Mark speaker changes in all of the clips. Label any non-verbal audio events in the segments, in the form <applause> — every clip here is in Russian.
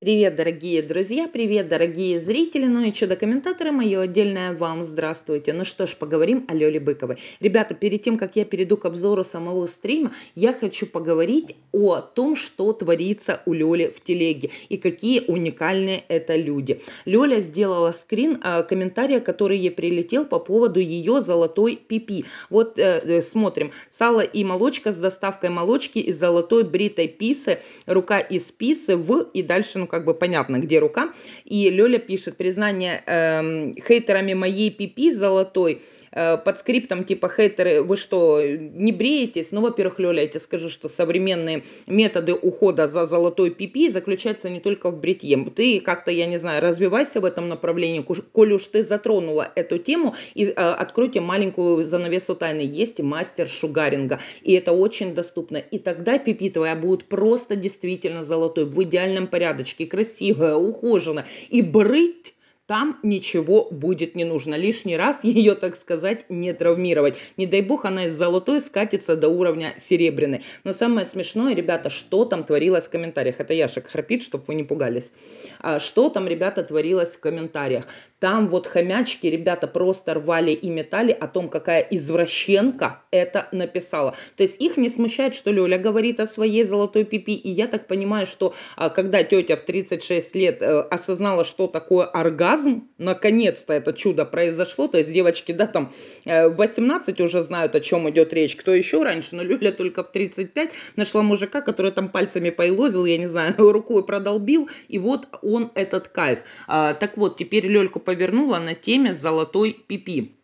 Speaker 1: Привет, дорогие друзья, привет, дорогие зрители, ну и чудо-комментаторы, мое отдельное вам здравствуйте. Ну что ж, поговорим о Лёле Быковой. Ребята, перед тем, как я перейду к обзору самого стрима, я хочу поговорить о том, что творится у Лёли в телеге и какие уникальные это люди. Лёля сделала скрин э, комментария, который ей прилетел по поводу ее золотой пипи. Вот э, э, смотрим. Сало и молочка с доставкой молочки из золотой бритой писы, рука из писы в и дальше как бы понятно, где рука. И Лёля пишет, признание э, хейтерами моей пипи золотой – Э, под скриптом типа хейтеры, вы что, не бреетесь? Ну, во-первых, Лёля, я тебе скажу, что современные методы ухода за золотой пипи заключаются не только в бритье. Ты как-то, я не знаю, развивайся в этом направлении, коль уж ты затронула эту тему, и э, откройте маленькую занавесу тайны. Есть мастер шугаринга, и это очень доступно. И тогда пипи твоя будет просто действительно золотой, в идеальном порядочке, красивая, ухоженная. И брыть там ничего будет не нужно. Лишний раз ее, так сказать, не травмировать. Не дай бог, она из золотой скатится до уровня серебряной. Но самое смешное, ребята, что там творилось в комментариях. Это Яшек храпит, чтобы вы не пугались. А что там, ребята, творилось в комментариях? Там вот хомячки, ребята, просто рвали и метали о том, какая извращенка это написала. То есть их не смущает, что Лёля говорит о своей золотой пипи. И я так понимаю, что а, когда тетя в 36 лет э, осознала, что такое оргазм, оргазм. Наконец-то это чудо произошло. То есть девочки, да, там э, в 18 уже знают, о чем идет речь. Кто еще раньше? Но Люля только в 35 нашла мужика, который там пальцами поилозил, я не знаю, <laughs> рукой продолбил. И вот он этот кайф. А, так вот, теперь Лельку повернула на теме «Золотой пипи».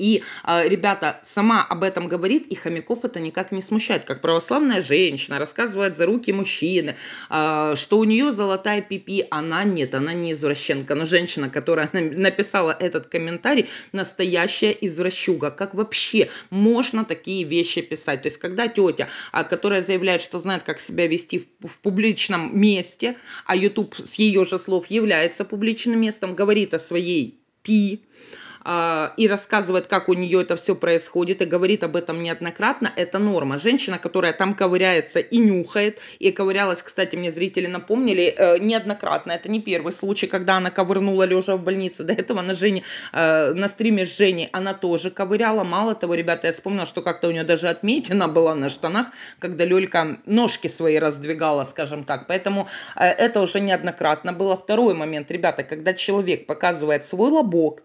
Speaker 1: И, а, ребята, сама об этом говорит, и хомяков это никак не смущает. Как православная женщина рассказывает за руки мужчины, а, что у нее золотая пипи, она нет, она не извращенка. Но женщина, которая написала этот комментарий, настоящая извращуга. Как вообще можно такие вещи писать? То есть, когда тетя, а, которая заявляет, что знает, как себя вести в, в публичном месте, а YouTube с ее же слов является публичным местом, говорит о своей пи, а, и рассказывает, как у нее это все происходит, и говорит об этом неоднократно, это норма. Женщина, которая там ковыряется и нюхает, и ковырялась, кстати, мне зрители напомнили, э, неоднократно, это не первый случай, когда она ковырнула лежа в больнице, до этого на Жене, э, на стриме с Женей она тоже ковыряла, мало того, ребята, я вспомнила, что как-то у нее даже отметина была на штанах, когда Лёлька ножки свои раздвигала, скажем так, поэтому э, это уже неоднократно было. Второй момент, ребята, когда человек показывает свой лобок,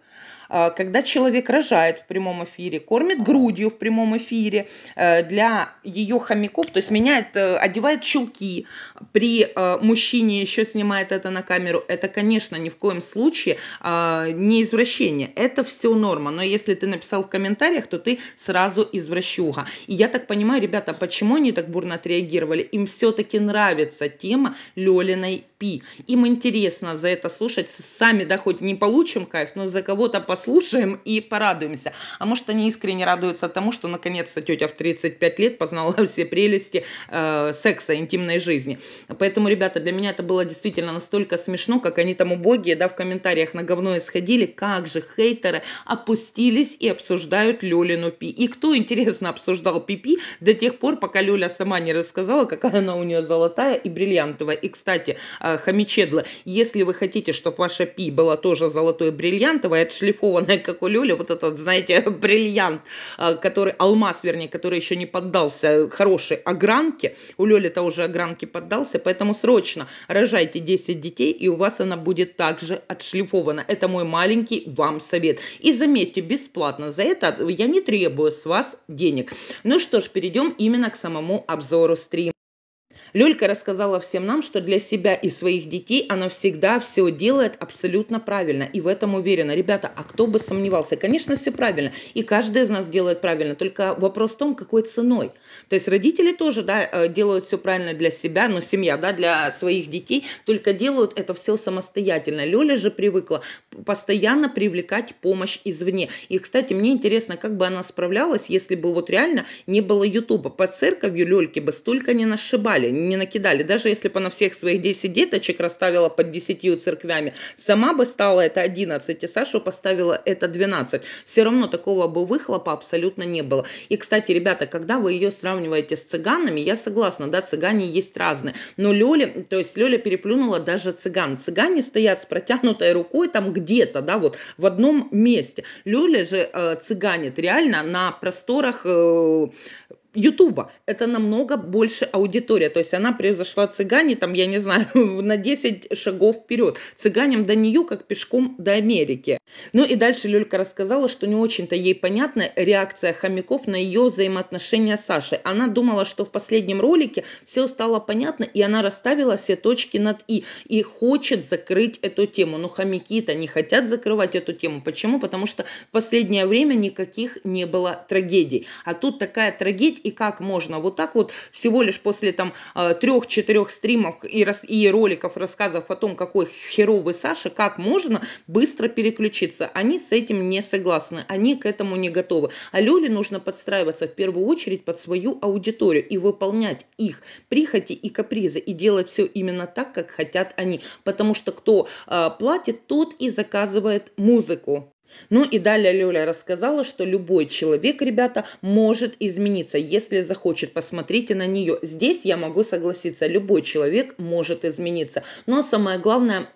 Speaker 1: а, когда человек рожает в прямом эфире, кормит грудью в прямом эфире э, для ее хомяков, то есть меняет, э, одевает чулки. При э, мужчине еще снимает это на камеру. Это, конечно, ни в коем случае а, не извращение. Это все норма. Но если ты написал в комментариях, то ты сразу извращуга. И я так понимаю, ребята, почему они так бурно отреагировали? Им все-таки нравится тема Лёлиной терапии. Им интересно за это слушать. Сами, да, хоть не получим кайф, но за кого-то послушаем и порадуемся. А может, они искренне радуются тому, что наконец-то тетя в 35 лет познала все прелести э, секса, интимной жизни. Поэтому, ребята, для меня это было действительно настолько смешно, как они там убогие, да, в комментариях на говно исходили, как же хейтеры опустились и обсуждают Лёлину пи. И кто, интересно, обсуждал пипи до тех пор, пока Лёля сама не рассказала, какая она у нее золотая и бриллиантовая. И, кстати, э, Хомичедла, Если вы хотите, чтобы ваша пи была тоже золотой бриллиантовая, отшлифованная, как у Лёли, вот этот, знаете, <laughs> бриллиант, а, который, алмаз, вернее, который еще не поддался хорошей огранке, у Лёли-то уже огранки поддался, поэтому срочно рожайте 10 детей, и у вас она будет также отшлифована. Это мой маленький вам совет. И заметьте, бесплатно. За это я не требую с вас денег. Ну что ж, перейдем именно к самому обзору стрима. Люлька рассказала всем нам, что для себя и своих детей она всегда все делает абсолютно правильно. И в этом уверена. Ребята, а кто бы сомневался? Конечно, все правильно. И каждый из нас делает правильно. Только вопрос в том, какой ценой. То есть родители тоже да, э, делают все правильно для себя, но ну, семья да, для своих детей, только делают это все самостоятельно. Лёля же привыкла постоянно привлекать помощь извне. И, кстати, мне интересно, как бы она справлялась, если бы вот реально не было Ютуба. Под церковью Лёльки бы столько не нашибали, не накидали. Даже если бы она всех своих 10 деточек расставила под 10 церквями, сама бы стала это 11, и Сашу поставила это 12. Все равно такого бы выхлопа абсолютно не было. И, кстати, ребята, когда вы ее сравниваете с цыганами, я согласна, да, цыгане есть разные. Но Лёля, то есть Лёля переплюнула даже цыган. Цыгане стоят с протянутой рукой, там где где-то, да, вот в одном месте. Люля же э, цыганит реально на просторах э, Ютуба. Это намного больше аудитория. То есть она превзошла цыгане, там, я не знаю, <laughs> на 10 шагов вперед. Цыганям до нее, как пешком до Америки. Ну и дальше Люлька рассказала, что не очень-то ей понятна реакция хомяков на ее взаимоотношения с Сашей. Она думала, что в последнем ролике все стало понятно, и она расставила все точки над «и». И хочет закрыть эту тему. Но хомяки-то не хотят закрывать эту тему. Почему? Потому что в последнее время никаких не было трагедий. А тут такая трагедия, и как можно вот так вот всего лишь после там а, трех-четырех стримов и, рас, и роликов, рассказов о том, какой херовый Саша, как можно быстро переключиться. Они с этим не согласны, они к этому не готовы. А Лёле нужно подстраиваться в первую очередь под свою аудиторию и выполнять их прихоти и капризы, и делать все именно так, как хотят они. Потому что кто э, платит, тот и заказывает музыку. Ну и далее Лёля рассказала, что любой человек, ребята, может измениться, если захочет. Посмотрите на нее. Здесь я могу согласиться, любой человек может измениться. Но самое главное,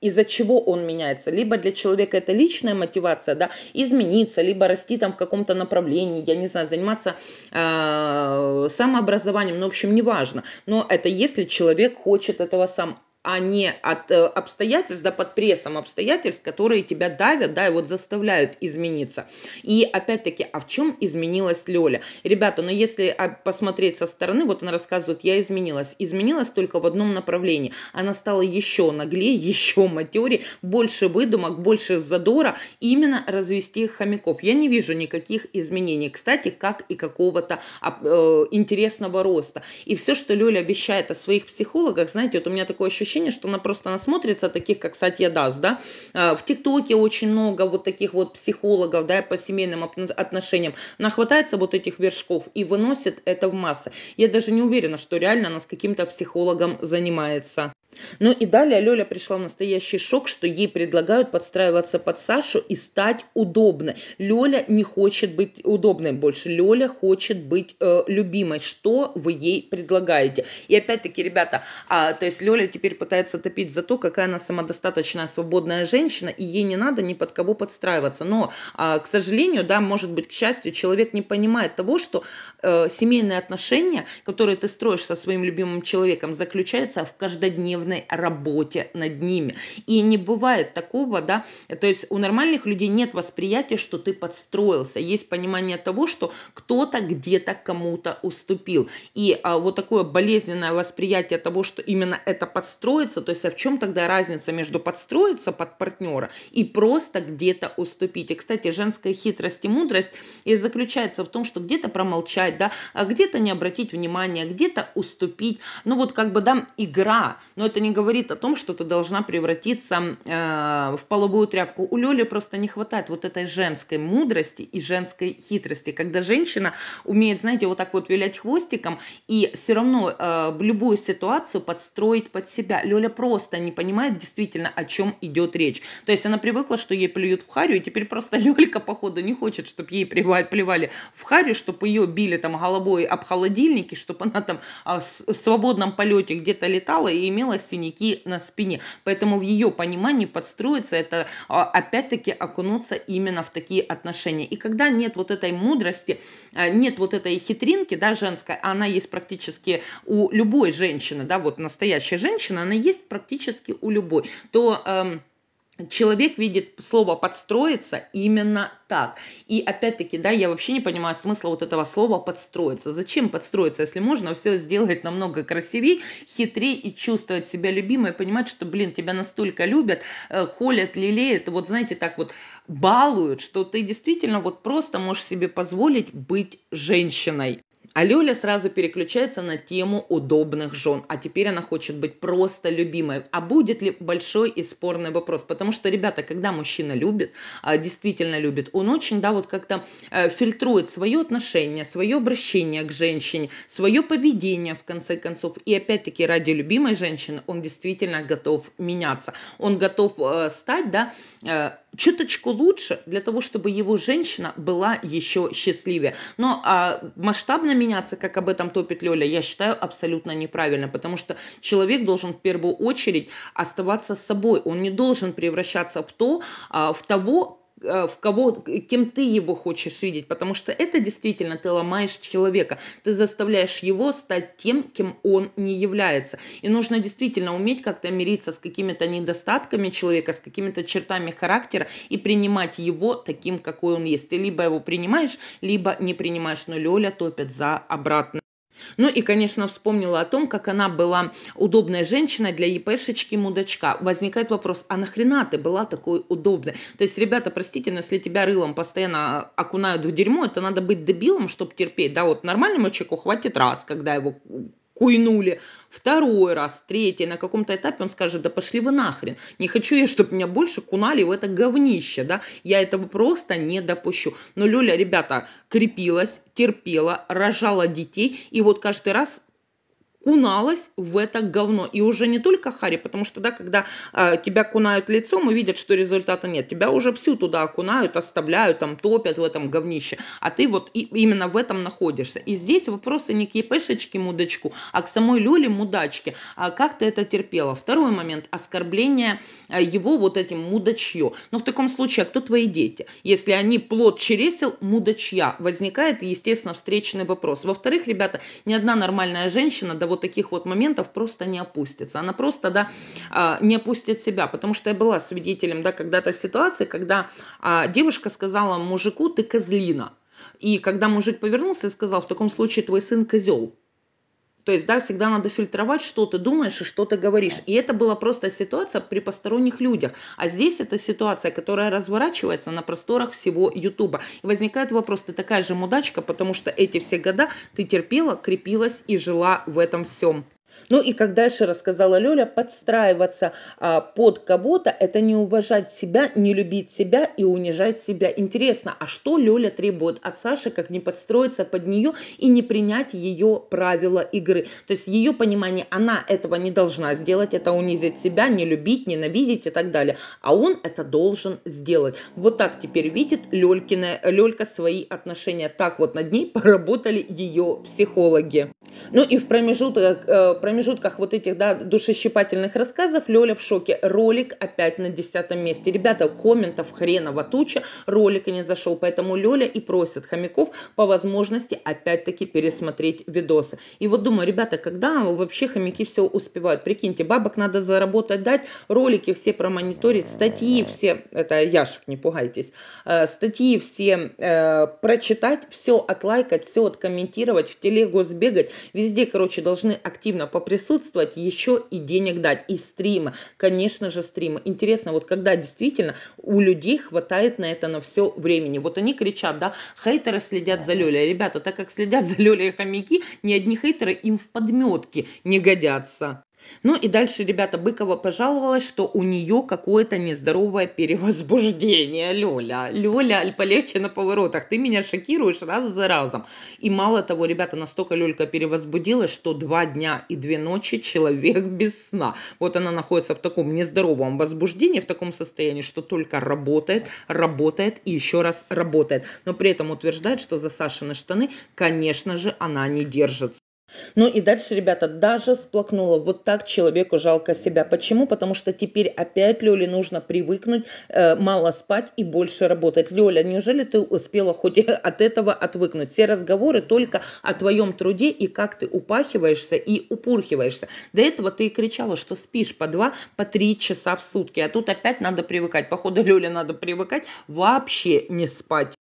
Speaker 1: из-за чего он меняется. Либо для человека это личная мотивация, да, измениться, либо расти там в каком-то направлении, я не знаю, заниматься э, самообразованием, ну, в общем, неважно. Но это если человек хочет этого сам а не от э, обстоятельств, да, под прессом обстоятельств, которые тебя давят, да, и вот заставляют измениться. И опять-таки, а в чем изменилась Лёля? Ребята, но ну, если а, посмотреть со стороны, вот она рассказывает, я изменилась. Изменилась только в одном направлении. Она стала еще наглее, <laughs> еще матерее, больше выдумок, больше задора, именно развести хомяков. Я не вижу никаких изменений. Кстати, как и какого-то а, э, интересного роста. И все, что Лёля обещает о своих психологах, знаете, вот у меня такое ощущение, ощущение, что она просто насмотрится таких, как Сатья Дас, да. А, в ТикТоке очень много вот таких вот психологов, да, по семейным отношениям. нахватается вот этих вершков и выносит это в массы. Я даже не уверена, что реально она с каким-то психологом занимается. Ну и далее Лёля пришла в настоящий шок, что ей предлагают подстраиваться под Сашу и стать удобной. Лёля не хочет быть удобной больше. Лёля хочет быть э, любимой. Что вы ей предлагаете? И опять-таки, ребята, а, то есть Лёля теперь пытается топить за то, какая она самодостаточная, свободная женщина, и ей не надо ни под кого подстраиваться. Но, а, к сожалению, да, может быть, к счастью, человек не понимает того, что э, семейные отношения, которые ты строишь со своим любимым человеком, заключаются в каждодневном ежедневной работе над ними. И не бывает такого, да, то есть у нормальных людей нет восприятия, что ты подстроился. Есть понимание того, что кто-то где-то кому-то уступил. И а, вот такое болезненное восприятие того, что именно это подстроится, то есть а в чем тогда разница между подстроиться под партнера и просто где-то уступить. И, кстати, женская хитрость и мудрость и заключается в том, что где-то промолчать, да, а где-то не обратить внимания, где-то уступить. Ну вот как бы, да, игра, но это не говорит о том, что ты должна превратиться э, в половую тряпку. У Лёли просто не хватает вот этой женской мудрости и женской хитрости, когда женщина умеет, знаете, вот так вот вилять хвостиком и все равно э, любую ситуацию подстроить под себя. Лёля просто не понимает действительно, о чем идет речь. То есть она привыкла, что ей плюют в харю, и теперь просто <laughs> Лёлька, походу, не хочет, чтобы ей плевали в харю, чтобы ее били там головой об холодильнике, чтобы она там а, в свободном полете где-то летала и имела сгорела, синяки на спине. Поэтому в ее понимании подстроиться это а, опять-таки окунуться именно в такие отношения. И когда нет вот этой мудрости, а, нет вот этой хитринки, да, женской, а она есть практически у любой женщины, да, вот настоящая женщина, она есть практически у любой, то... Эм, человек видит слово подстроиться именно так. И опять-таки, да, я вообще не понимаю смысла вот этого слова подстроиться. Зачем подстроиться, если можно все сделать намного красивее, хитрее и чувствовать себя любимой, понимать, что, блин, тебя настолько любят, э, холят, лелеют, вот знаете, так вот балуют, что ты действительно вот просто можешь себе позволить быть женщиной. А Лёля сразу переключается на тему удобных жен. А теперь она хочет быть просто любимой. А будет ли большой и спорный вопрос? Потому что, ребята, когда мужчина любит, а, действительно любит, он очень, да, вот как-то э, фильтрует свое отношение, свое обращение к женщине, свое поведение, в конце концов. И опять-таки, ради любимой женщины он действительно готов меняться. Он готов э, стать, да, э, чуточку лучше для того, чтобы его женщина была еще счастливее. Но а, масштабно меняться, как об этом топит Лёля, я считаю абсолютно неправильно, потому что человек должен в первую очередь оставаться собой. Он не должен превращаться в то, а, в того, Э, в кого, кем ты его хочешь видеть, потому что это действительно ты ломаешь человека, ты заставляешь его стать тем, кем он не является. И нужно действительно уметь как-то мириться с какими-то недостатками человека, с какими-то чертами характера и принимать его таким, какой он есть. Ты либо его принимаешь, либо не принимаешь, но Лёля топит за обратно. Ну и, конечно, вспомнила о том, как она была удобной женщиной для ЕПшечки-мудачка. Возникает вопрос, а нахрена ты была такой удобной? То есть, ребята, простите, но если тебя рылом постоянно окунают в дерьмо, это надо быть дебилом, чтобы терпеть. Да, вот нормальному человеку хватит раз, когда его куйнули, второй раз, третий, на каком-то этапе он скажет, да пошли вы нахрен, не хочу я, чтобы меня больше кунали в это говнище, да, я этого просто не допущу. Но Люля, ребята, крепилась, терпела, рожала детей, и вот каждый раз куналась в это говно. И уже не только Хари, потому что, да, когда э, тебя кунают лицом и видят, что результата нет, тебя уже всю туда окунают, оставляют, там, топят в этом говнище. А ты вот и, именно в этом находишься. И здесь вопросы не к епешечке мудачку, а к самой Люле мудачке. А как ты это терпела? Второй момент. Оскорбление а, его вот этим мудачье. Но ну, в таком случае, а кто твои дети? Если они плод чересел, мудачья. Возникает, естественно, встречный вопрос. Во-вторых, ребята, ни одна нормальная женщина, да вот таких вот моментов просто не опустится. Она просто, да, а, не опустит себя, потому что я была свидетелем, да, когда-то ситуации, когда а, девушка сказала мужику, ты козлина. И когда мужик повернулся и сказал, в таком случае твой сын козел. То есть, да, всегда надо фильтровать, что ты думаешь и что ты говоришь. И это была просто ситуация при посторонних людях. А здесь это ситуация, которая разворачивается на просторах всего Ютуба. И возникает вопрос, ты такая же мудачка, потому что эти все года ты терпела, крепилась и жила в этом всем. Ну и как дальше рассказала Лёля, подстраиваться а, под кого-то – это не уважать себя, не любить себя и унижать себя. Интересно, а что Лёля требует от Саши, как не подстроиться под нее и не принять ее правила игры? То есть ее понимание, она этого не должна сделать, это унизить себя, не любить, ненавидеть и так далее. А он это должен сделать. Вот так теперь видит Лёлькина, Лёлька свои отношения. Так вот над ней поработали ее психологи. Ну и в промежуток э, промежутках вот этих, да, душесчипательных рассказов Лёля в шоке. Ролик опять на десятом месте. Ребята, комментов хреново туча, ролика не зашел, поэтому Лёля и просит хомяков по возможности опять-таки пересмотреть видосы. И вот думаю, ребята, когда вообще хомяки все успевают? Прикиньте, бабок надо заработать, дать, ролики все промониторить, статьи все, это Яшек, не пугайтесь, э, статьи все э, прочитать, все отлайкать, все откомментировать, в телегу сбегать. Везде, короче, должны активно поприсутствовать, еще и денег дать, и стримы, конечно же, стримы. Интересно, вот когда действительно у людей хватает на это на все времени. Вот они кричат, да, хейтеры следят за Лёлей. Ребята, так как следят за Лёлей хомяки, ни одни хейтеры им в подметки не годятся. Ну и дальше, ребята, Быкова пожаловалась, что у нее какое-то нездоровое перевозбуждение. Лёля, Лёля, полегче на поворотах. Ты меня шокируешь раз за разом. И мало того, ребята, настолько Лёлька перевозбудилась, что два дня и две ночи человек без сна. Вот она находится в таком нездоровом возбуждении, в таком состоянии, что только работает, работает и еще раз работает. Но при этом утверждает, что за Сашины штаны, конечно же, она не держится. Ну и дальше, ребята, даже сплакнула. Вот так человеку жалко себя. Почему? Потому что теперь опять Лёле нужно привыкнуть э, мало спать и больше работать. Лёля, неужели ты успела хоть от этого отвыкнуть? Все разговоры только о твоем труде и как ты упахиваешься и упурхиваешься. До этого ты и кричала, что спишь по два, по три часа в сутки. А тут опять надо привыкать. Походу, Лёле надо привыкать вообще не спать.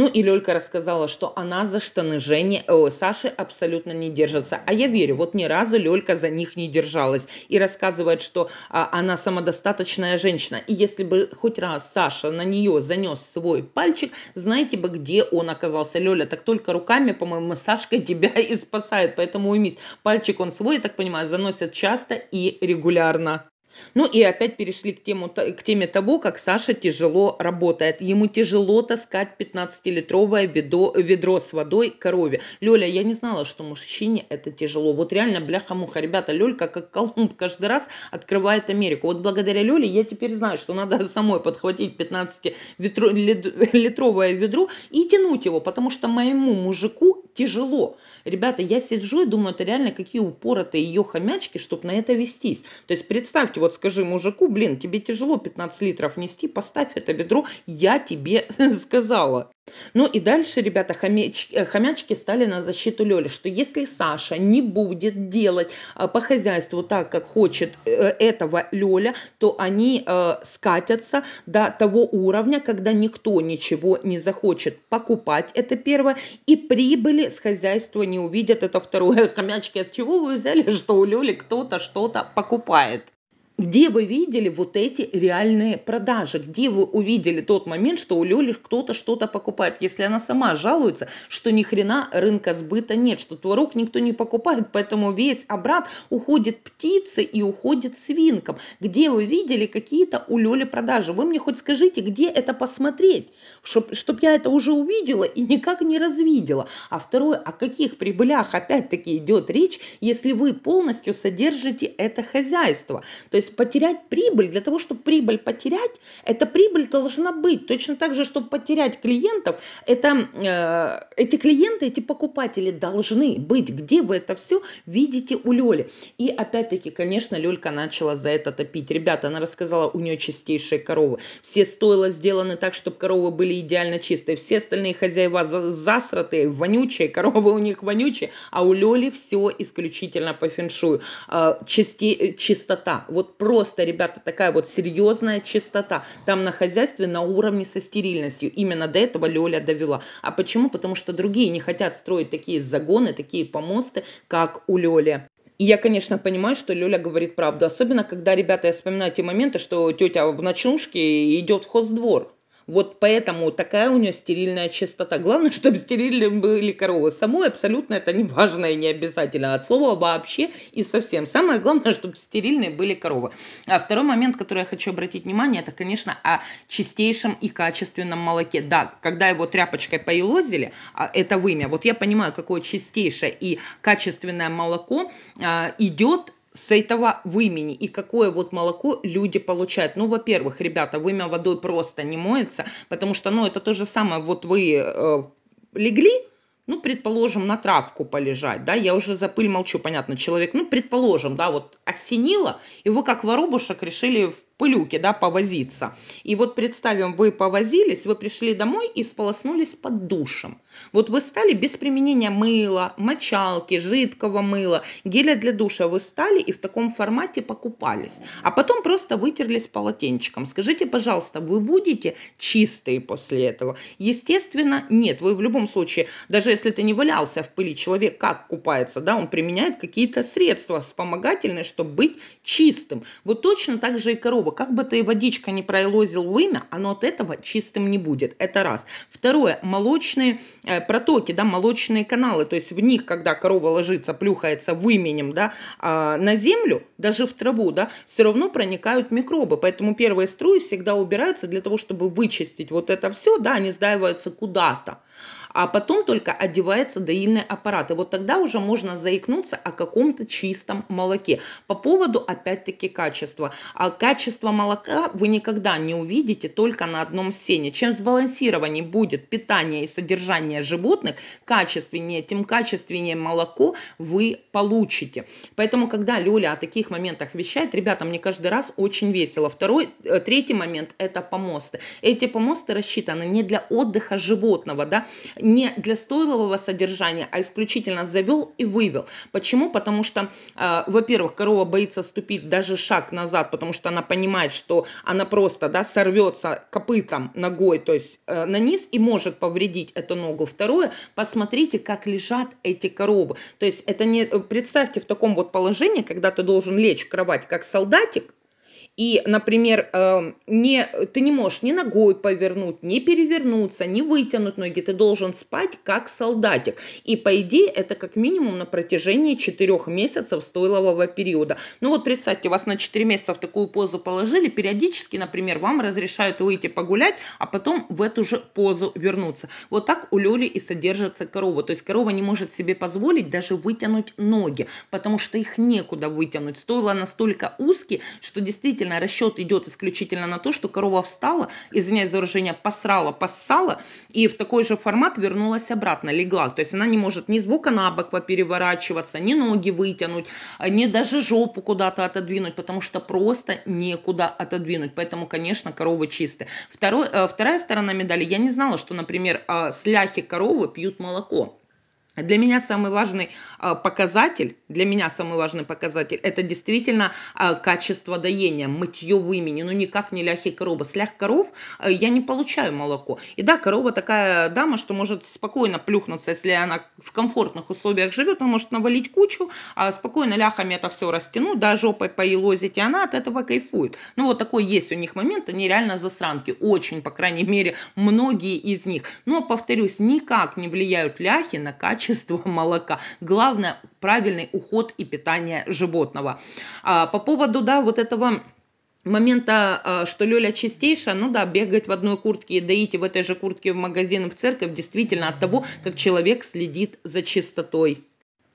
Speaker 1: Ну и Лёлька рассказала, что она за штаны Жени, э, о, Саши абсолютно не держится. А я верю, вот ни разу Лёлька за них не держалась. И рассказывает, что а, она самодостаточная женщина. И если бы хоть раз Саша на нее занес свой пальчик, знаете бы, где он оказался. Лёля, так только руками, по-моему, Сашка <laughs> тебя и спасает. Поэтому уймись. Пальчик он свой, я так понимаю, заносят часто и регулярно. Ну и опять перешли к, тему, к теме того, как Саша тяжело работает. Ему тяжело таскать 15-литровое ведро, ведро с водой корове. Лёля, я не знала, что мужчине это тяжело. Вот реально, бляха-муха, ребята, Лёлька как Колумб каждый раз открывает Америку. Вот благодаря Лёле я теперь знаю, что надо <laughs> самой подхватить 15-литровое ведро и тянуть его, потому что моему мужику тяжело. Ребята, я сижу и думаю, это реально какие упоротые ее хомячки, чтобы на это вестись. То есть представьте, вот скажи мужику, блин, тебе тяжело 15 литров нести, поставь это ведро, я тебе <laughs> сказала. Ну и дальше, ребята, э, хомячки стали на защиту Лёли, что если Саша не будет делать э, по хозяйству так, как хочет э, этого Лёля, то они скатятся до того уровня, когда никто ничего не захочет покупать, это первое, и прибыли с хозяйства не увидят, это второе. <laughs> Хомячки, а с чего вы взяли, что у Лёли кто-то что-то покупает? где вы видели вот эти реальные продажи, где вы увидели тот момент, что у Лёли кто-то что-то покупает, если она сама жалуется, что ни хрена рынка сбыта нет, что творог никто не покупает, поэтому весь обрат уходит птицы и уходит свинкам. Где вы видели какие-то у Лёли продажи? Вы мне хоть скажите, где это посмотреть, чтобы чтоб я это уже увидела и никак не развидела. А второе, о каких прибылях опять-таки идет речь, если вы полностью содержите это хозяйство. То есть есть потерять прибыль, для того, чтобы прибыль потерять, эта прибыль должна быть. Точно так же, чтобы потерять клиентов, это, э, эти клиенты, эти покупатели должны быть. Где вы это все видите у Лёли? И опять-таки, конечно, Лёлька начала за это топить. Ребята, она рассказала, у нее чистейшие коровы. Все стойла сделаны так, чтобы коровы были идеально чистые. Все остальные хозяева засратые, вонючие, <laughs> коровы у них вонючие, а у Лёли все исключительно по фэншую. Э, Чисти, э, чистота. Вот просто, ребята, такая вот серьезная чистота. Там на хозяйстве на уровне со стерильностью. Именно до этого Лёля довела. А почему? Потому что другие не хотят строить такие загоны, такие помосты, как у Лёли. И я, конечно, понимаю, что Лёля говорит правду. Особенно, когда, ребята, я вспоминаю те моменты, что тетя в ночнушке идет в хоздвор. Вот поэтому такая у нее стерильная чистота. Главное, чтобы стерильными были коровы. Самой абсолютно это не важно и не обязательно. От слова вообще и совсем. Самое главное, чтобы стерильные были коровы. А второй момент, который я хочу обратить внимание, это, конечно, о чистейшем и качественном молоке. Да, когда его тряпочкой поелозили, а, это вымя. Вот я понимаю, какое чистейшее и качественное молоко а, идет с этого вымени и какое вот молоко люди получают. Ну, во-первых, ребята, вымя водой просто не моется, потому что, ну, это то же самое, вот вы э, легли, ну, предположим, на травку полежать, да, я уже за пыль молчу, понятно, человек, ну, предположим, да, вот осенило, и вы как воробушек решили пылюке, да, повозиться. И вот представим, вы повозились, вы пришли домой и сполоснулись под душем. Вот вы стали без применения мыла, мочалки, жидкого мыла, геля для душа, вы стали и в таком формате покупались. А потом просто вытерлись полотенчиком. Скажите, пожалуйста, вы будете чистые после этого? Естественно, нет. Вы в любом случае, даже если ты не валялся в пыли, человек как купается, да, он применяет какие-то средства вспомогательные, чтобы быть чистым. Вот точно так же и корова другого. Как бы ты водичка не пролозил вымя, оно от этого чистым не будет. Это раз. Второе, молочные э, протоки, да, молочные каналы, то есть в них, когда корова ложится, плюхается выменем, да, э, на землю, даже в траву, да, все равно проникают микробы. Поэтому первые струи всегда убираются для того, чтобы вычистить вот это все, да, они сдаиваются куда-то а потом только одевается доильный аппарат. И вот тогда уже можно заикнуться о каком-то чистом молоке. По поводу, опять-таки, качества. А качество молока вы никогда не увидите только на одном сене. Чем сбалансированнее будет питание и содержание животных, качественнее, тем качественнее молоко вы получите. Поэтому, когда Лёля о таких моментах вещает, ребята, мне каждый раз очень весело. Второй, э, третий момент – это помосты. Эти помосты рассчитаны не для отдыха животного, да, не для стойлового содержания, а исключительно завел и вывел. Почему? Потому что, э, во-первых, корова боится ступить даже шаг назад, потому что она понимает, что она просто да, сорвется копытом ногой, то есть э, на низ и может повредить эту ногу. Второе, посмотрите, как лежат эти коровы. То есть это не... Э, представьте в таком вот положении, когда ты должен лечь в кровать как солдатик, и, например, эм, не, ты не можешь ни ногой повернуть, ни перевернуться, ни вытянуть ноги. Ты должен спать как солдатик. И, по идее, это как минимум на протяжении 4 месяцев стойлового периода. Ну вот представьте, вас на 4 месяца в такую позу положили, периодически, например, вам разрешают выйти погулять, а потом в эту же позу вернуться. Вот так у Лёли и содержится корова. То есть корова не может себе позволить даже вытянуть ноги, потому что их некуда вытянуть. Стойла настолько узкие, что действительно действительно расчет идет исключительно на то, что корова встала, извиняюсь за выражение, посрала, поссала, и в такой же формат вернулась обратно, легла. То есть она не может ни с бока на бок попереворачиваться, ни ноги вытянуть, ни даже жопу куда-то отодвинуть, потому что просто некуда отодвинуть. Поэтому, конечно, коровы чистые. Второй, э, вторая сторона медали. Я не знала, что, например, э, сляхи коровы пьют молоко. Для меня самый важный а, показатель, для меня самый важный показатель, это действительно а, качество доения, мытье в имени, ну никак не ляхи коровы, С лях коров а, я не получаю молоко. И да, корова такая дама, что может спокойно плюхнуться, если она в комфортных условиях живет, она может навалить кучу, спокойно ляхами это все растянуть, да, жопой поелозить, и она от этого кайфует. Ну вот такой есть у них момент, они реально засранки, очень, по крайней мере, многие из них. Но, повторюсь, никак не влияют ляхи на качество количество <laughs> молока. Главное – правильный уход и питание животного. А по поводу, да, вот этого момента, а, что Лёля чистейшая, ну да, бегать в одной куртке и доить и в этой же куртке в магазин, в церковь, действительно от того, как человек следит за чистотой.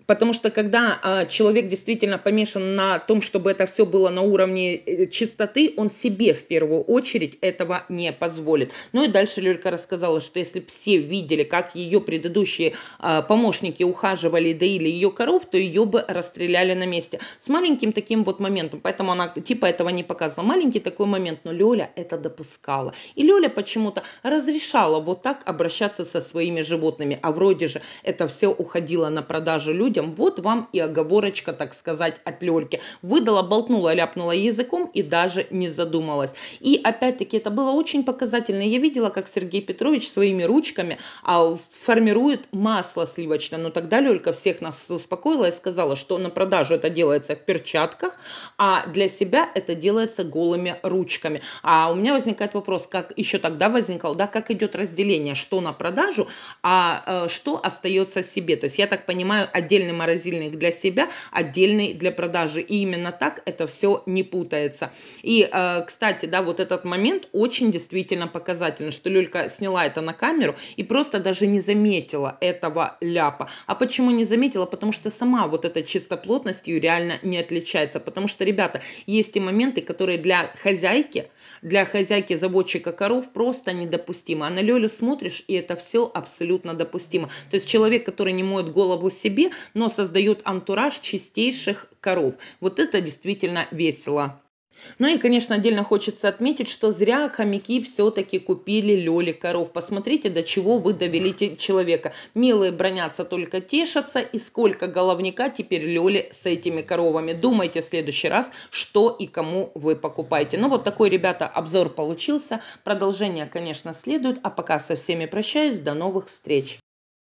Speaker 1: Потому что когда а, человек действительно помешан на том, чтобы это все было на уровне э, чистоты, он себе в первую очередь этого не позволит. Ну и дальше Лёлька рассказала, что если все видели, как ее предыдущие а, помощники ухаживали и доили ее коров, то ее бы расстреляли на месте. С маленьким таким вот моментом, поэтому она типа этого не показывала. Маленький такой момент, но Лёля это допускала. И Лёля почему-то разрешала вот так обращаться со своими животными, а вроде же это все уходило на продажу людям, людям. Вот вам и оговорочка, так сказать, от Лёльки. Выдала, болтнула, ляпнула языком и даже не задумалась. И опять-таки это было очень показательно. Я видела, как Сергей Петрович своими ручками а, формирует масло сливочное. Но тогда Лёлька всех нас успокоила и сказала, что на продажу это делается в перчатках, а для себя это делается голыми ручками. А у меня возникает вопрос, как еще тогда возникал, да, как идет разделение, что на продажу, а, а что остается себе. То есть я так понимаю, отдельно отдельный морозильник для себя, отдельный для продажи. И именно так это все не путается. И, э, кстати, да, вот этот момент очень действительно показательный, что Лёлька сняла это на камеру и просто даже не заметила этого ляпа. А почему не заметила? Потому что сама вот этой чистоплотностью реально не отличается. Потому что, ребята, есть и моменты, которые для хозяйки, для хозяйки заводчика коров просто недопустимы. А на Лёлю смотришь, и это все абсолютно допустимо. То есть человек, который не моет голову себе, но создает антураж чистейших коров. Вот это действительно весело. Ну и, конечно, отдельно хочется отметить, что зря хомяки все-таки купили Лёли коров. Посмотрите, до чего вы довели человека. Милые бронятся, только тешатся. И сколько головника теперь Лёли с этими коровами. Думайте в следующий раз, что и кому вы покупаете. Ну вот такой, ребята, обзор получился. Продолжение, конечно, следует. А пока со всеми прощаюсь. До новых встреч.